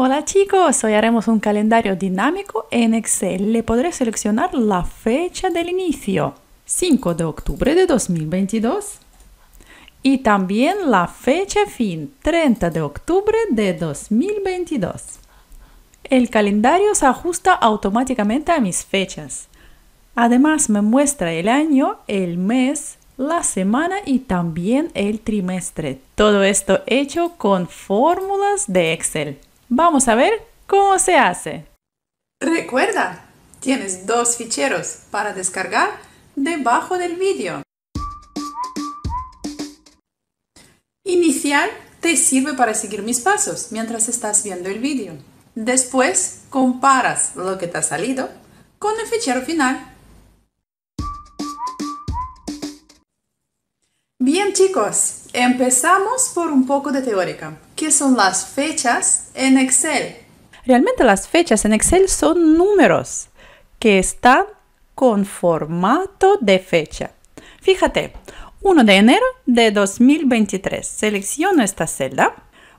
Hola chicos, hoy haremos un calendario dinámico en Excel. Le podré seleccionar la fecha del inicio, 5 de octubre de 2022, y también la fecha fin, 30 de octubre de 2022. El calendario se ajusta automáticamente a mis fechas. Además me muestra el año, el mes, la semana y también el trimestre. Todo esto hecho con fórmulas de Excel. Vamos a ver cómo se hace. Recuerda, tienes dos ficheros para descargar debajo del vídeo. Inicial te sirve para seguir mis pasos mientras estás viendo el vídeo. Después comparas lo que te ha salido con el fichero final. Bien chicos, empezamos por un poco de teórica. ¿Qué son las fechas en Excel? Realmente las fechas en Excel son números que están con formato de fecha. Fíjate, 1 de enero de 2023. Selecciono esta celda,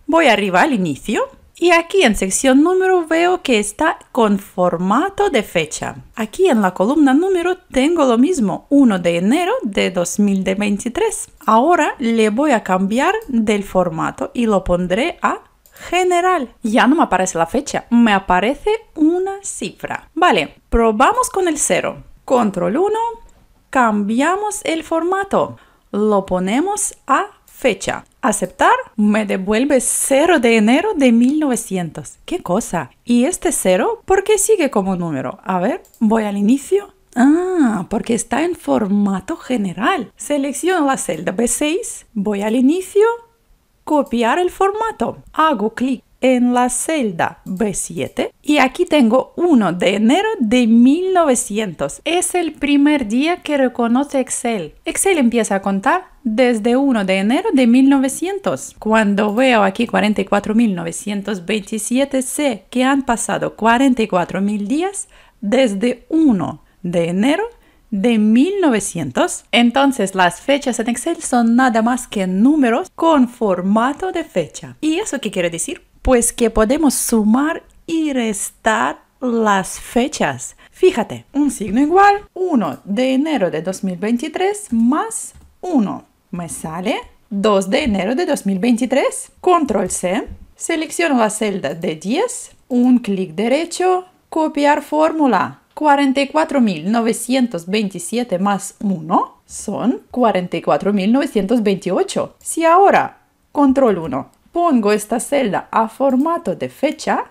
voy arriba al inicio y aquí en sección número veo que está con formato de fecha. Aquí en la columna número tengo lo mismo, 1 de enero de 2023. Ahora le voy a cambiar del formato y lo pondré a general. Ya no me aparece la fecha, me aparece una cifra. Vale, probamos con el 0. Control 1, cambiamos el formato, lo ponemos a fecha aceptar me devuelve 0 de enero de 1900. ¿Qué cosa? ¿Y este 0 por qué sigue como número? A ver, voy al inicio. Ah, porque está en formato general. Selecciono la celda B6, voy al inicio, copiar el formato. Hago clic en la celda B7 y aquí tengo 1 de enero de 1900. Es el primer día que reconoce Excel. Excel empieza a contar desde 1 de enero de 1900. Cuando veo aquí 44.927 sé que han pasado 44.000 días desde 1 de enero de 1900. Entonces las fechas en Excel son nada más que números con formato de fecha. ¿Y eso qué quiere decir? pues que podemos sumar y restar las fechas. Fíjate, un signo igual 1 de enero de 2023 más 1. Me sale 2 de enero de 2023. Control C. Selecciono la celda de 10. Un clic derecho. Copiar fórmula. 44.927 más 1 son 44.928. Si ahora, control 1, pongo esta celda a formato de fecha,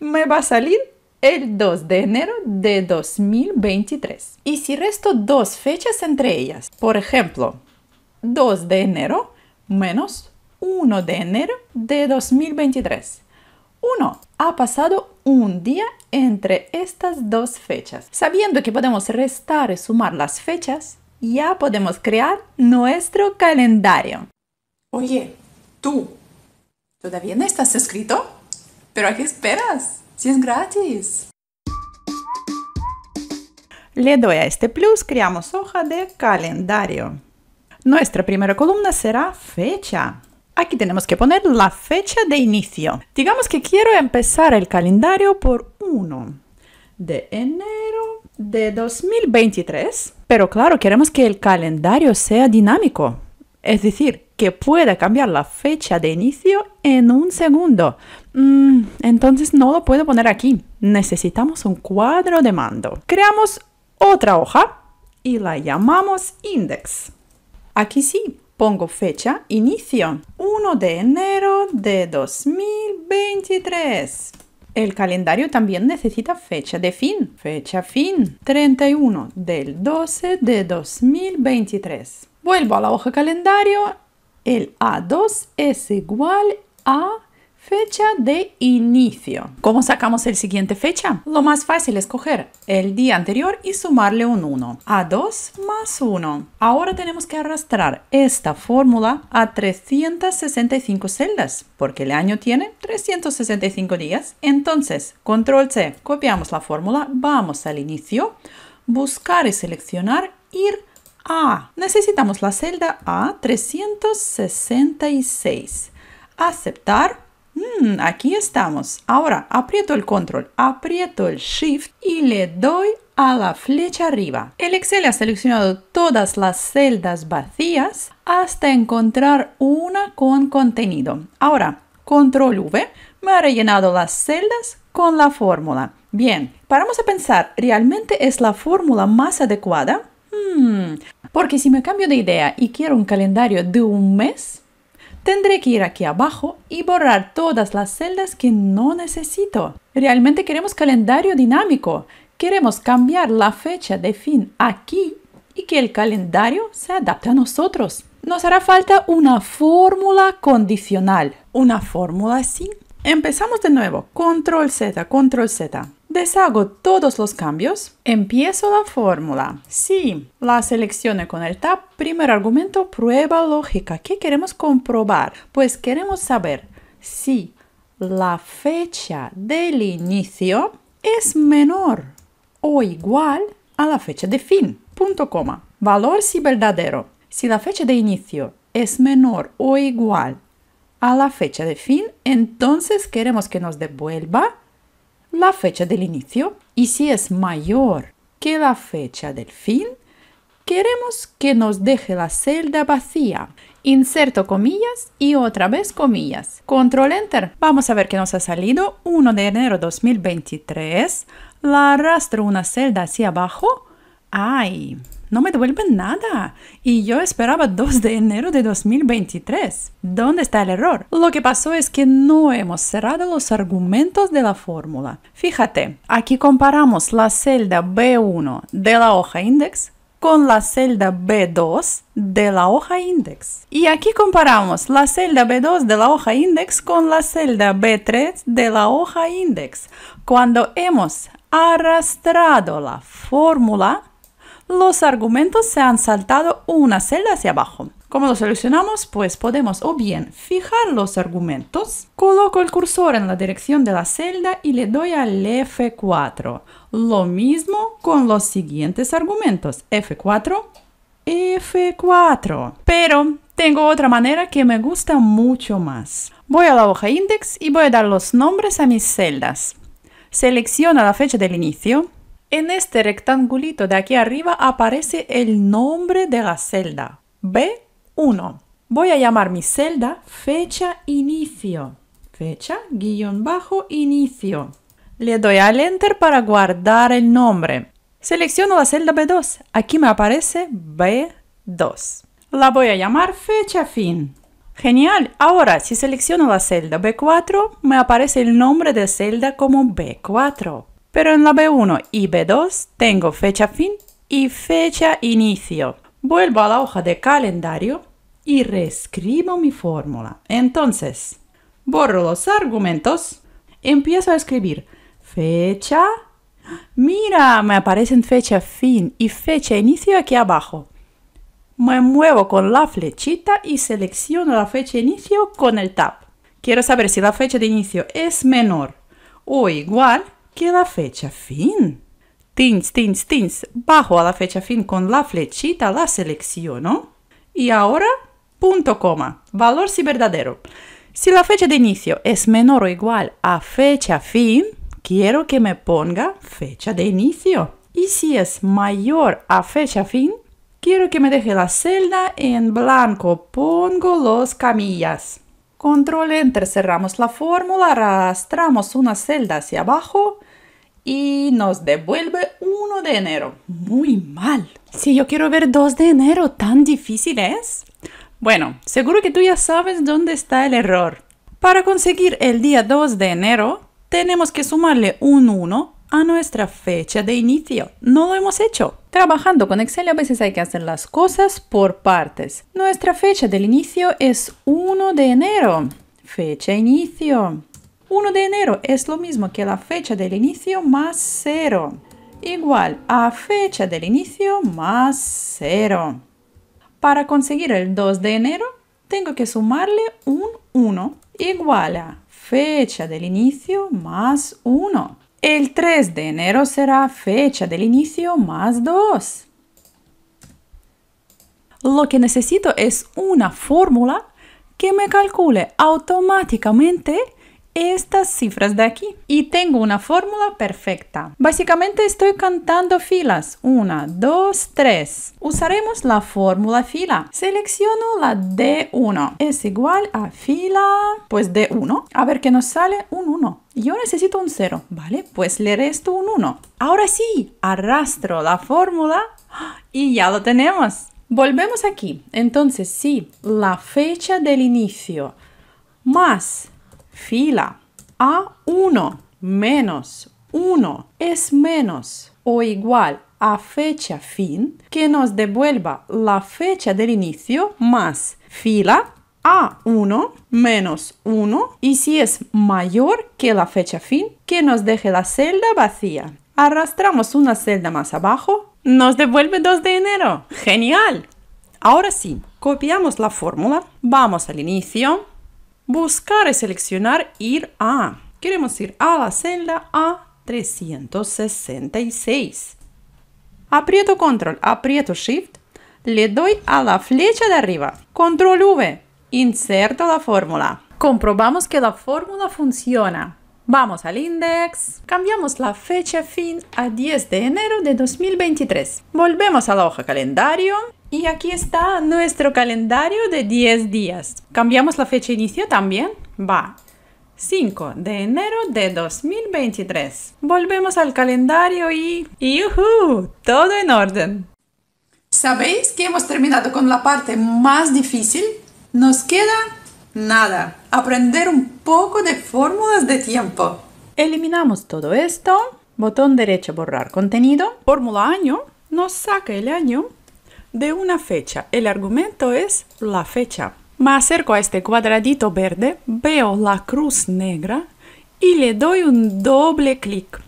me va a salir el 2 de enero de 2023. Y si resto dos fechas entre ellas, por ejemplo, 2 de enero menos 1 de enero de 2023. uno Ha pasado un día entre estas dos fechas. Sabiendo que podemos restar y sumar las fechas, ya podemos crear nuestro calendario. Oye, tú, ¿Todavía no estás escrito? ¿Pero a qué esperas? Si es gratis. Le doy a este plus, creamos hoja de calendario. Nuestra primera columna será fecha. Aquí tenemos que poner la fecha de inicio. Digamos que quiero empezar el calendario por 1 de enero de 2023, pero claro, queremos que el calendario sea dinámico. Es decir, que pueda cambiar la fecha de inicio en un segundo. Mm, entonces no lo puedo poner aquí. Necesitamos un cuadro de mando. Creamos otra hoja y la llamamos index. Aquí sí, pongo fecha, inicio. 1 de enero de 2023. El calendario también necesita fecha de fin. Fecha fin. 31 del 12 de 2023. Vuelvo a la hoja calendario el A2 es igual a fecha de inicio. ¿Cómo sacamos el siguiente fecha? Lo más fácil es coger el día anterior y sumarle un 1. A2 más 1. Ahora tenemos que arrastrar esta fórmula a 365 celdas, porque el año tiene 365 días. Entonces, control C, copiamos la fórmula, vamos al inicio, buscar y seleccionar, ir Necesitamos la celda A366. Aceptar. Mm, aquí estamos. Ahora aprieto el control, aprieto el shift y le doy a la flecha arriba. El Excel ha seleccionado todas las celdas vacías hasta encontrar una con contenido. Ahora, control V, me ha rellenado las celdas con la fórmula. Bien, paramos a pensar, ¿realmente es la fórmula más adecuada? Hmm, porque si me cambio de idea y quiero un calendario de un mes, tendré que ir aquí abajo y borrar todas las celdas que no necesito. Realmente queremos calendario dinámico. Queremos cambiar la fecha de fin aquí y que el calendario se adapte a nosotros. Nos hará falta una fórmula condicional. Una fórmula así. Empezamos de nuevo. Control Z, Control Z. Deshago todos los cambios. Empiezo la fórmula. Si la seleccione con el tab, primer argumento, prueba lógica. ¿Qué queremos comprobar? Pues queremos saber si la fecha del inicio es menor o igual a la fecha de fin. Punto coma. Valor si verdadero. Si la fecha de inicio es menor o igual a la fecha de fin, entonces queremos que nos devuelva la fecha del inicio y si es mayor que la fecha del fin, queremos que nos deje la celda vacía. Inserto comillas y otra vez comillas. Control Enter. Vamos a ver qué nos ha salido 1 de enero 2023. La arrastro una celda hacia abajo. ¡Ay! no me devuelven nada. Y yo esperaba 2 de enero de 2023. ¿Dónde está el error? Lo que pasó es que no hemos cerrado los argumentos de la fórmula. Fíjate, aquí comparamos la celda B1 de la hoja index con la celda B2 de la hoja index. Y aquí comparamos la celda B2 de la hoja index con la celda B3 de la hoja index. Cuando hemos arrastrado la fórmula, los argumentos se han saltado una celda hacia abajo. ¿Cómo lo solucionamos? Pues podemos o bien fijar los argumentos, coloco el cursor en la dirección de la celda y le doy al F4. Lo mismo con los siguientes argumentos, F4, F4. Pero tengo otra manera que me gusta mucho más. Voy a la hoja index y voy a dar los nombres a mis celdas. Selecciono la fecha del inicio, en este rectangulito de aquí arriba aparece el nombre de la celda. B1. Voy a llamar mi celda fecha inicio. Fecha guión bajo inicio. Le doy al enter para guardar el nombre. Selecciono la celda B2. Aquí me aparece B2. La voy a llamar fecha fin. Genial. Ahora, si selecciono la celda B4, me aparece el nombre de celda como B4. Pero en la B1 y B2 tengo fecha fin y fecha inicio. Vuelvo a la hoja de calendario y reescribo mi fórmula. Entonces, borro los argumentos, empiezo a escribir fecha. Mira, me aparecen fecha fin y fecha inicio aquí abajo. Me muevo con la flechita y selecciono la fecha inicio con el tab. Quiero saber si la fecha de inicio es menor o igual que la fecha fin. Tins, tins, tins, bajo a la fecha fin con la flechita la selecciono. Y ahora, punto coma, valor si verdadero. Si la fecha de inicio es menor o igual a fecha fin, quiero que me ponga fecha de inicio. Y si es mayor a fecha fin, quiero que me deje la celda en blanco. Pongo los camillas. Control Enter, cerramos la fórmula, arrastramos una celda hacia abajo y nos devuelve 1 de enero. Muy mal. Si yo quiero ver 2 de enero, ¿tan difícil es? Bueno, seguro que tú ya sabes dónde está el error. Para conseguir el día 2 de enero, tenemos que sumarle un 1 a nuestra fecha de inicio. No lo hemos hecho. Trabajando con Excel a veces hay que hacer las cosas por partes. Nuestra fecha del inicio es 1 de enero. Fecha inicio. 1 de enero es lo mismo que la fecha del inicio más 0, igual a fecha del inicio más 0. Para conseguir el 2 de enero, tengo que sumarle un 1 igual a fecha del inicio más 1. El 3 de enero será fecha del inicio más 2. Lo que necesito es una fórmula que me calcule automáticamente estas cifras de aquí. Y tengo una fórmula perfecta. Básicamente estoy cantando filas. 1, 2, 3. Usaremos la fórmula fila. Selecciono la D1. Es igual a fila, pues D1. A ver qué nos sale un 1. Yo necesito un 0, ¿vale? Pues le resto un 1. Ahora sí, arrastro la fórmula y ya lo tenemos. Volvemos aquí. Entonces, sí, la fecha del inicio más fila. A 1 menos 1 es menos o igual a fecha fin que nos devuelva la fecha del inicio más fila a1 menos 1 y si es mayor que la fecha fin, que nos deje la celda vacía. Arrastramos una celda más abajo, nos devuelve 2 de enero. ¡Genial! Ahora sí, copiamos la fórmula, vamos al inicio, Buscar y seleccionar ir a. Queremos ir a la celda A366. Aprieto control, aprieto shift, le doy a la flecha de arriba. Control V, inserto la fórmula. Comprobamos que la fórmula funciona. Vamos al index, cambiamos la fecha fin a 10 de enero de 2023. Volvemos a la hoja calendario y aquí está nuestro calendario de 10 días. ¿Cambiamos la fecha de inicio también? Va. 5 de enero de 2023. Volvemos al calendario y... ¡Yuhu! Todo en orden. ¿Sabéis que hemos terminado con la parte más difícil? Nos queda nada. Aprender un poco de fórmulas de tiempo. Eliminamos todo esto. Botón derecho borrar contenido. Fórmula año. Nos saca el año de una fecha. El argumento es la fecha. Me acerco a este cuadradito verde, veo la cruz negra y le doy un doble clic.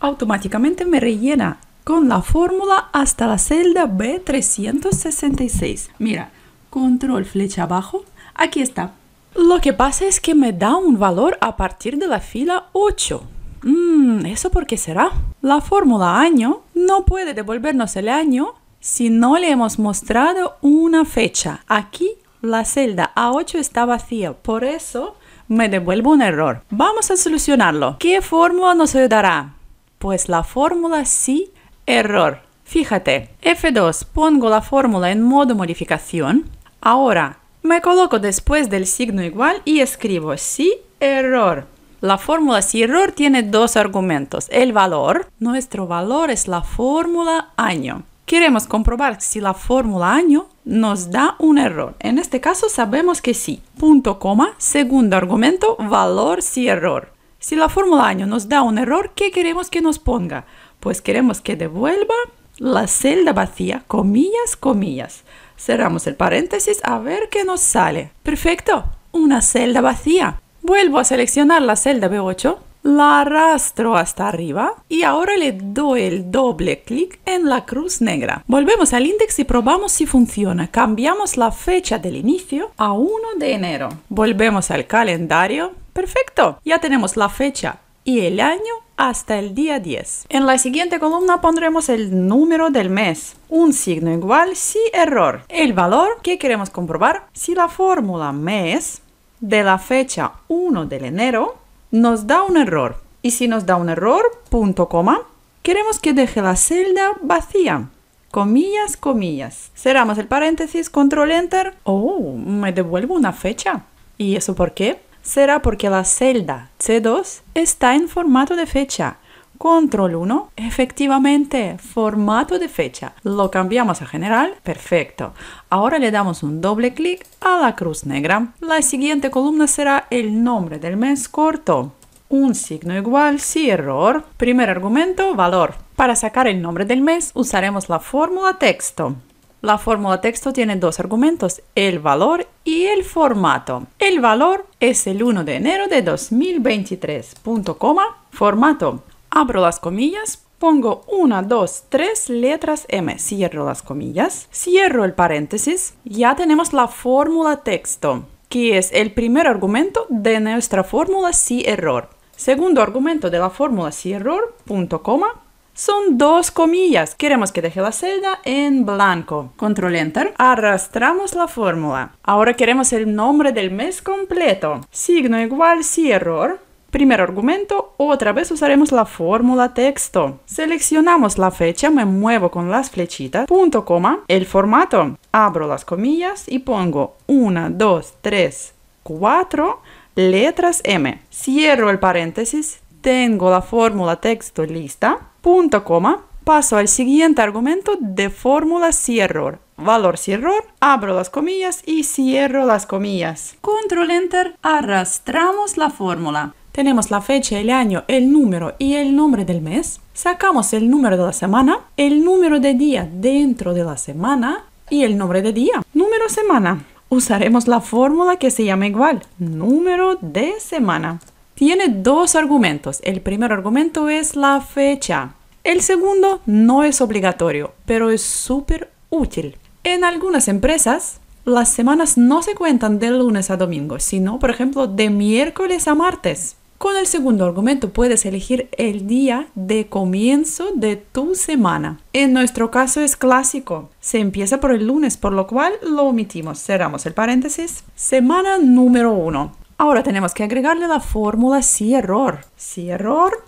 Automáticamente me rellena con la fórmula hasta la celda B366. Mira, control flecha abajo, aquí está. Lo que pasa es que me da un valor a partir de la fila 8. Mm, ¿Eso por qué será? La fórmula año no puede devolvernos el año si no le hemos mostrado una fecha. Aquí la celda A8 está vacía, por eso me devuelvo un error. Vamos a solucionarlo. ¿Qué fórmula nos ayudará? Pues la fórmula si error. Fíjate, F2 pongo la fórmula en modo modificación. Ahora me coloco después del signo igual y escribo si error. La fórmula si error tiene dos argumentos. El valor, nuestro valor es la fórmula año. Queremos comprobar si la fórmula año nos da un error. En este caso sabemos que sí. Punto coma, segundo argumento, valor si error. Si la fórmula año nos da un error, ¿qué queremos que nos ponga? Pues queremos que devuelva la celda vacía, comillas, comillas. Cerramos el paréntesis a ver qué nos sale. Perfecto, una celda vacía. Vuelvo a seleccionar la celda B8, la arrastro hasta arriba y ahora le doy el doble clic en la cruz negra. Volvemos al índice y probamos si funciona. Cambiamos la fecha del inicio a 1 de enero. Volvemos al calendario. Perfecto, ya tenemos la fecha y el año hasta el día 10. En la siguiente columna pondremos el número del mes, un signo igual si error, el valor que queremos comprobar si la fórmula mes de la fecha 1 del enero nos da un error. Y si nos da un error, punto coma, queremos que deje la celda vacía. Comillas, comillas. Cerramos el paréntesis, control enter. Oh, me devuelvo una fecha. ¿Y eso por qué? Será porque la celda C2 está en formato de fecha Control 1, efectivamente, formato de fecha. Lo cambiamos a general, perfecto. Ahora le damos un doble clic a la cruz negra. La siguiente columna será el nombre del mes corto. Un signo igual, si error. Primer argumento, valor. Para sacar el nombre del mes usaremos la fórmula texto. La fórmula texto tiene dos argumentos, el valor y el formato. El valor es el 1 de enero de 2023, coma, formato abro las comillas, pongo 1, 2, 3 letras M, cierro las comillas, cierro el paréntesis, ya tenemos la fórmula texto, que es el primer argumento de nuestra fórmula si error. Segundo argumento de la fórmula si error, punto coma, son dos comillas. Queremos que deje la celda en blanco. Control Enter. Arrastramos la fórmula. Ahora queremos el nombre del mes completo. Signo igual si error. Primer argumento, otra vez usaremos la fórmula texto. Seleccionamos la fecha, me muevo con las flechitas, punto coma, el formato. Abro las comillas y pongo 1, 2, 3, 4, letras M. Cierro el paréntesis, tengo la fórmula texto lista, punto coma. Paso al siguiente argumento de fórmula cierro valor error, abro las comillas y cierro las comillas. Control Enter, arrastramos la fórmula. Tenemos la fecha, el año, el número y el nombre del mes. Sacamos el número de la semana, el número de día dentro de la semana y el nombre de día. Número semana. Usaremos la fórmula que se llama igual, número de semana. Tiene dos argumentos. El primer argumento es la fecha. El segundo no es obligatorio, pero es súper útil. En algunas empresas, las semanas no se cuentan de lunes a domingo, sino, por ejemplo, de miércoles a martes. Con el segundo argumento puedes elegir el día de comienzo de tu semana. En nuestro caso es clásico. Se empieza por el lunes, por lo cual lo omitimos. Cerramos el paréntesis. Semana número 1. Ahora tenemos que agregarle la fórmula si error. Si error,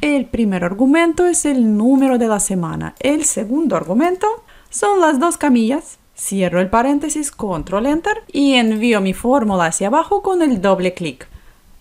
el primer argumento es el número de la semana. El segundo argumento son las dos camillas. Cierro el paréntesis, control enter y envío mi fórmula hacia abajo con el doble clic.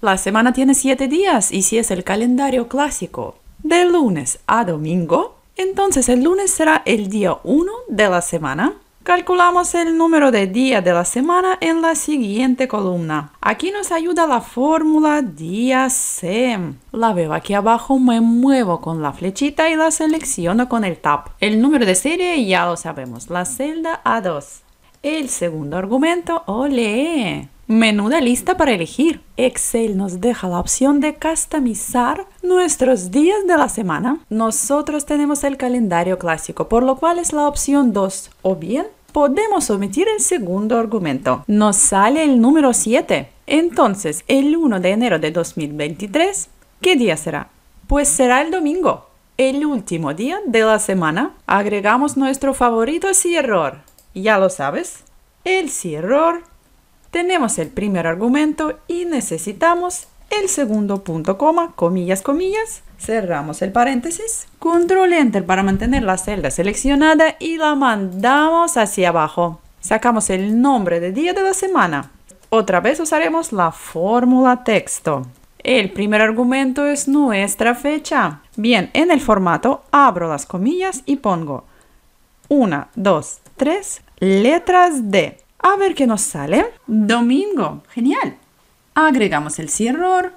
La semana tiene siete días y si es el calendario clásico de lunes a domingo, entonces el lunes será el día 1 de la semana. Calculamos el número de día de la semana en la siguiente columna. Aquí nos ayuda la fórmula día sem. La veo aquí abajo, me muevo con la flechita y la selecciono con el tab. El número de serie ya lo sabemos, la celda A2. El segundo argumento, ole. Menuda lista para elegir. Excel nos deja la opción de customizar nuestros días de la semana. Nosotros tenemos el calendario clásico, por lo cual es la opción 2 o bien podemos omitir el segundo argumento. Nos sale el número 7. Entonces, el 1 de enero de 2023, ¿qué día será? Pues será el domingo, el último día de la semana. Agregamos nuestro favorito si error. Ya lo sabes. El si error tenemos el primer argumento y necesitamos el segundo punto, coma, comillas, comillas. Cerramos el paréntesis. Control Enter para mantener la celda seleccionada y la mandamos hacia abajo. Sacamos el nombre de día de la semana. Otra vez usaremos la fórmula texto. El primer argumento es nuestra fecha. Bien, en el formato abro las comillas y pongo 1, 2, 3, letras D. A ver qué nos sale. Domingo. Genial. Agregamos el cierre,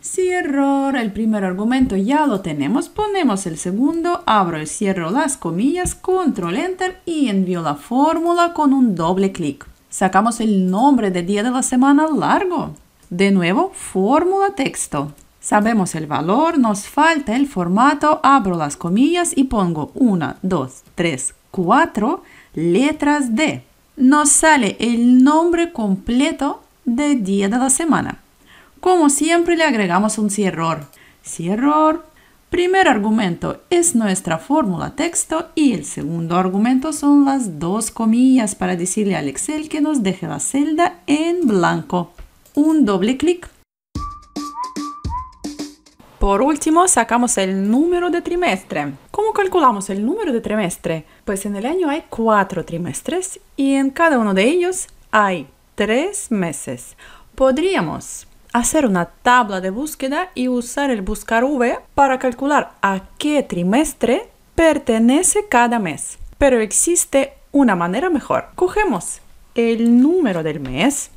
cierre. El primer argumento ya lo tenemos. Ponemos el segundo. Abro y cierro las comillas. Control Enter y envío la fórmula con un doble clic. Sacamos el nombre de día de la semana largo. De nuevo, fórmula texto. Sabemos el valor, nos falta el formato, abro las comillas y pongo 1, 2, 3, 4 letras D nos sale el nombre completo de día de la semana. Como siempre le agregamos un si error Primer argumento es nuestra fórmula texto y el segundo argumento son las dos comillas para decirle al Excel que nos deje la celda en blanco. Un doble clic por último, sacamos el número de trimestre. ¿Cómo calculamos el número de trimestre? Pues en el año hay cuatro trimestres y en cada uno de ellos hay tres meses. Podríamos hacer una tabla de búsqueda y usar el buscar V para calcular a qué trimestre pertenece cada mes. Pero existe una manera mejor. Cogemos el número del mes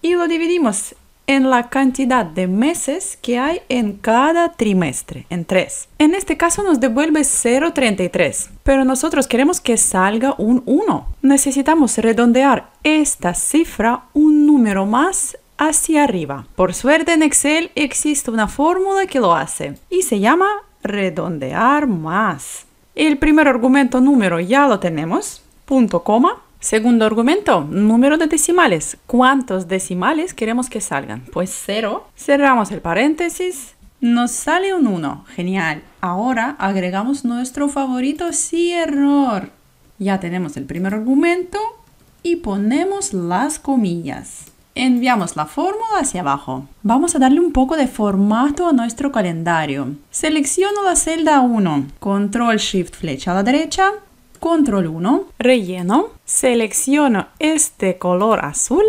y lo dividimos en la cantidad de meses que hay en cada trimestre, en 3. En este caso nos devuelve 0,33, pero nosotros queremos que salga un 1. Necesitamos redondear esta cifra un número más hacia arriba. Por suerte en Excel existe una fórmula que lo hace y se llama redondear más. El primer argumento número ya lo tenemos, punto coma, Segundo argumento, número de decimales. ¿Cuántos decimales queremos que salgan? Pues cero. Cerramos el paréntesis. Nos sale un 1. Genial. Ahora agregamos nuestro favorito sí error. Ya tenemos el primer argumento y ponemos las comillas. Enviamos la fórmula hacia abajo. Vamos a darle un poco de formato a nuestro calendario. Selecciono la celda 1, control shift flecha a la derecha, control 1, relleno, selecciono este color azul,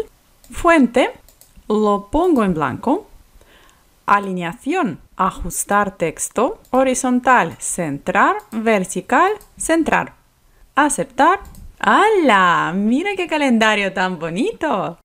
fuente, lo pongo en blanco, alineación, ajustar texto, horizontal, centrar, vertical, centrar, aceptar. ¡Hala! ¡Mira qué calendario tan bonito!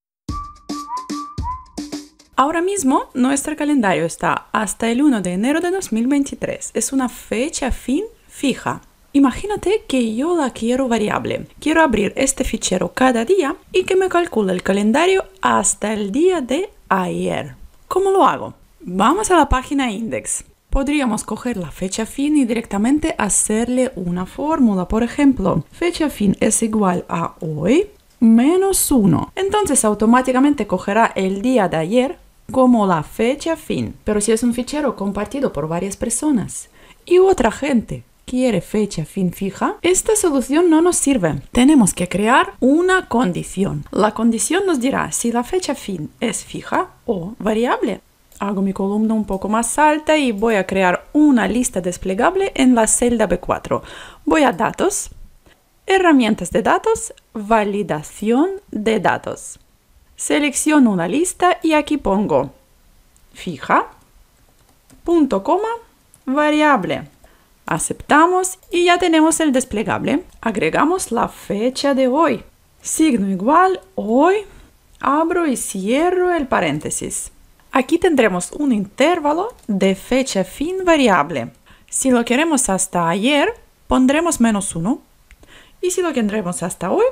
Ahora mismo nuestro calendario está hasta el 1 de enero de 2023. Es una fecha fin fija. Imagínate que yo la quiero variable. Quiero abrir este fichero cada día y que me calcule el calendario hasta el día de ayer. ¿Cómo lo hago? Vamos a la página index. Podríamos coger la fecha fin y directamente hacerle una fórmula. Por ejemplo, fecha fin es igual a hoy menos 1. Entonces automáticamente cogerá el día de ayer como la fecha fin. Pero si es un fichero compartido por varias personas y otra gente quiere fecha fin fija, esta solución no nos sirve. Tenemos que crear una condición. La condición nos dirá si la fecha fin es fija o variable. Hago mi columna un poco más alta y voy a crear una lista desplegable en la celda B4. Voy a datos, herramientas de datos, validación de datos. Selecciono una lista y aquí pongo fija, punto, coma, variable. Aceptamos y ya tenemos el desplegable. Agregamos la fecha de hoy. Signo igual, hoy. Abro y cierro el paréntesis. Aquí tendremos un intervalo de fecha fin variable. Si lo queremos hasta ayer, pondremos menos 1. Y si lo queremos hasta hoy,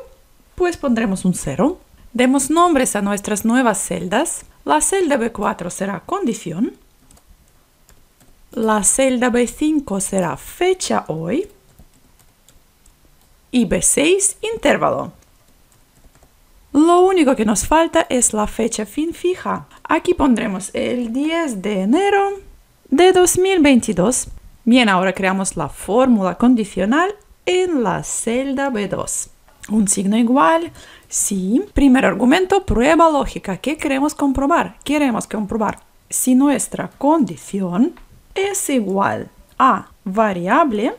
pues pondremos un 0. Demos nombres a nuestras nuevas celdas. La celda B4 será condición la celda B5 será fecha hoy y B6 intervalo. Lo único que nos falta es la fecha fin fija. Aquí pondremos el 10 de enero de 2022. Bien, ahora creamos la fórmula condicional en la celda B2. Un signo igual, sí. Primer argumento, prueba lógica. ¿Qué queremos comprobar? Queremos comprobar si nuestra condición es igual a variable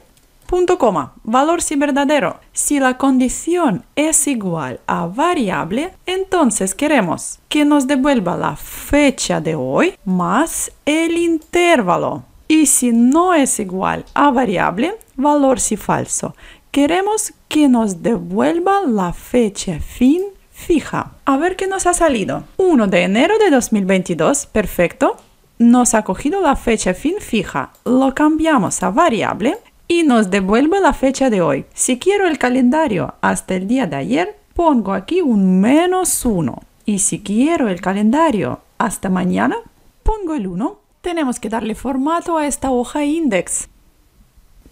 punto coma, valor si verdadero. Si la condición es igual a variable, entonces queremos que nos devuelva la fecha de hoy más el intervalo. Y si no es igual a variable, valor si falso, queremos que nos devuelva la fecha fin fija. A ver qué nos ha salido. 1 de enero de 2022, perfecto nos ha cogido la fecha fin fija, lo cambiamos a variable y nos devuelve la fecha de hoy. Si quiero el calendario hasta el día de ayer, pongo aquí un menos 1. Y si quiero el calendario hasta mañana, pongo el 1. Tenemos que darle formato a esta hoja index.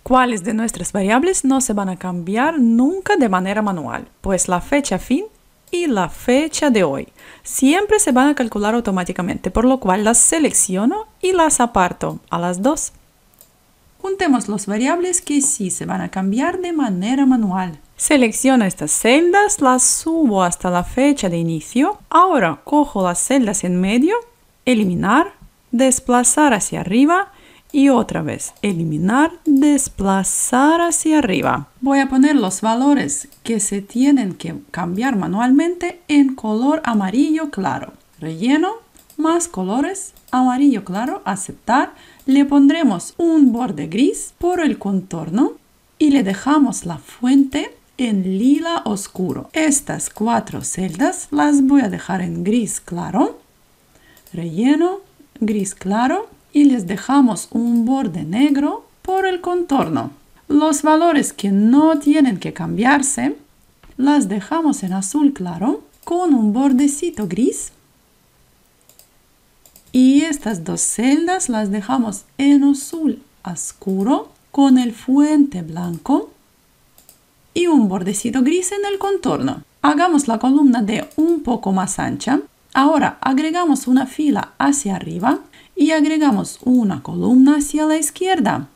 ¿Cuáles de nuestras variables no se van a cambiar nunca de manera manual? Pues la fecha fin la fecha de hoy. Siempre se van a calcular automáticamente, por lo cual las selecciono y las aparto a las dos. Juntemos las variables que sí se van a cambiar de manera manual. Selecciono estas celdas, las subo hasta la fecha de inicio. Ahora cojo las celdas en medio, eliminar, desplazar hacia arriba y otra vez eliminar, desplazar hacia arriba. Voy a poner los valores que se tienen que cambiar manualmente en color amarillo claro. Relleno, más colores, amarillo claro, aceptar. Le pondremos un borde gris por el contorno y le dejamos la fuente en lila oscuro. Estas cuatro celdas las voy a dejar en gris claro, relleno, gris claro y les dejamos un borde negro por el contorno. Los valores que no tienen que cambiarse las dejamos en azul claro con un bordecito gris y estas dos celdas las dejamos en azul oscuro con el fuente blanco y un bordecito gris en el contorno. Hagamos la columna de un poco más ancha. Ahora agregamos una fila hacia arriba y agregamos una columna hacia la izquierda.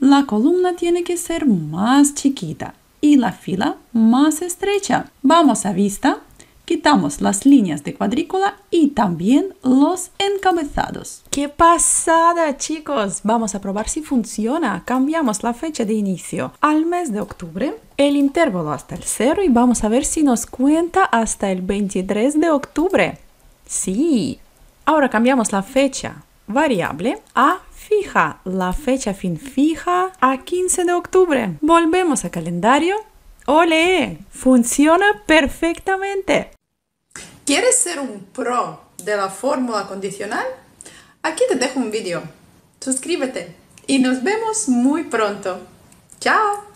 La columna tiene que ser más chiquita y la fila más estrecha. Vamos a vista, quitamos las líneas de cuadrícula y también los encabezados. ¡Qué pasada, chicos! Vamos a probar si funciona. Cambiamos la fecha de inicio al mes de octubre, el intervalo hasta el cero y vamos a ver si nos cuenta hasta el 23 de octubre. ¡Sí! Ahora cambiamos la fecha variable a fija, la fecha fin fija a 15 de octubre. Volvemos a calendario. ¡Ole! Funciona perfectamente. ¿Quieres ser un pro de la fórmula condicional? Aquí te dejo un vídeo. Suscríbete y nos vemos muy pronto. ¡Chao!